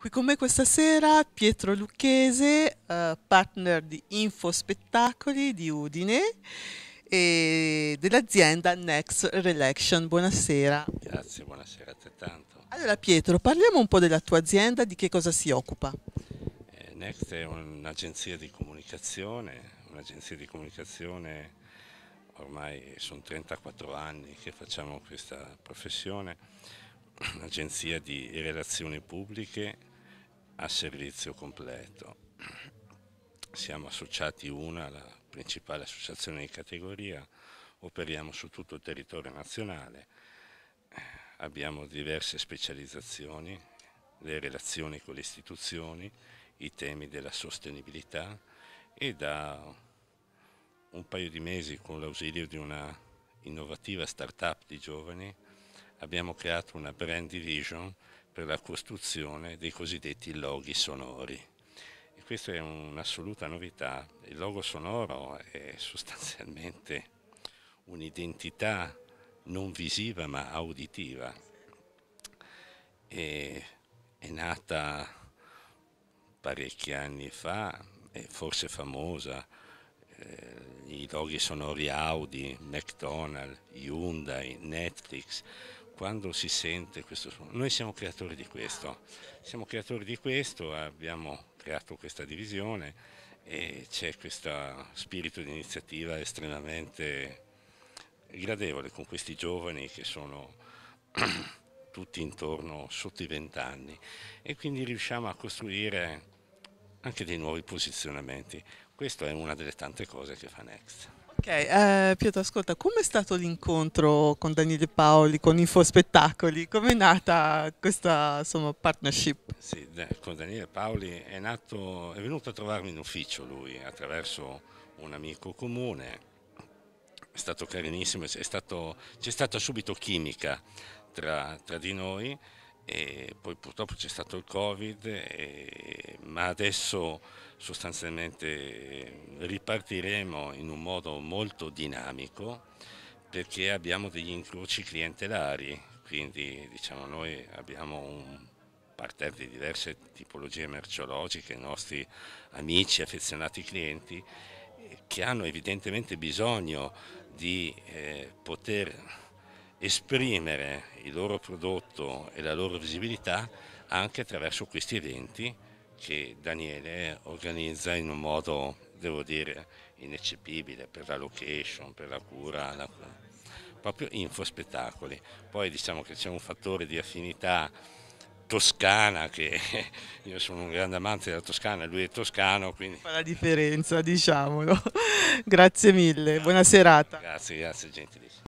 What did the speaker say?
Qui con me questa sera Pietro Lucchese, eh, partner di Info Spettacoli di Udine e dell'azienda Next Relaction. Buonasera. Grazie, buonasera a te tanto. Allora Pietro, parliamo un po' della tua azienda, di che cosa si occupa. Eh, Next è un'agenzia di comunicazione, un'agenzia di comunicazione ormai sono 34 anni che facciamo questa professione, un'agenzia di relazioni pubbliche a servizio completo. Siamo associati una alla principale associazione di categoria, operiamo su tutto il territorio nazionale, abbiamo diverse specializzazioni, le relazioni con le istituzioni, i temi della sostenibilità e da un paio di mesi con l'ausilio di una innovativa start-up di giovani abbiamo creato una brand division per la costruzione dei cosiddetti loghi sonori. E questa è un'assoluta novità. Il logo sonoro è sostanzialmente un'identità non visiva ma auditiva. E è nata parecchi anni fa, è forse famosa, eh, i loghi sonori Audi, McDonald's, Hyundai, Netflix, quando si sente questo suono. Noi siamo creatori di questo, siamo creatori di questo, abbiamo creato questa divisione e c'è questo spirito di iniziativa estremamente gradevole con questi giovani che sono tutti intorno sotto i vent'anni e quindi riusciamo a costruire anche dei nuovi posizionamenti. Questa è una delle tante cose che fa Next. Ok, eh, Pietro, ascolta, com'è stato l'incontro con Daniele Paoli, con Info Spettacoli? Com'è nata questa insomma, partnership? Sì, con Daniele Paoli è, nato, è venuto a trovarmi in ufficio lui attraverso un amico comune, è stato carinissimo, c'è, stata subito chimica tra, tra, di noi e poi purtroppo c'è stato il Covid e ma adesso sostanzialmente eh, ripartiremo in un modo molto dinamico perché abbiamo degli incroci clientelari, quindi diciamo, noi abbiamo un parterre di diverse tipologie merceologiche, i nostri amici, affezionati clienti che hanno evidentemente bisogno di eh, poter esprimere il loro prodotto e la loro visibilità anche attraverso questi eventi che Daniele organizza in un modo, devo dire, ineccepibile per la location, per la cura, la cura. proprio infospettacoli. Poi diciamo che c'è un fattore di affinità toscana, che io sono un grande amante della Toscana, lui è toscano, quindi... Fa la differenza, diciamolo. grazie mille, grazie, buona serata. Grazie, grazie, gentilissimo.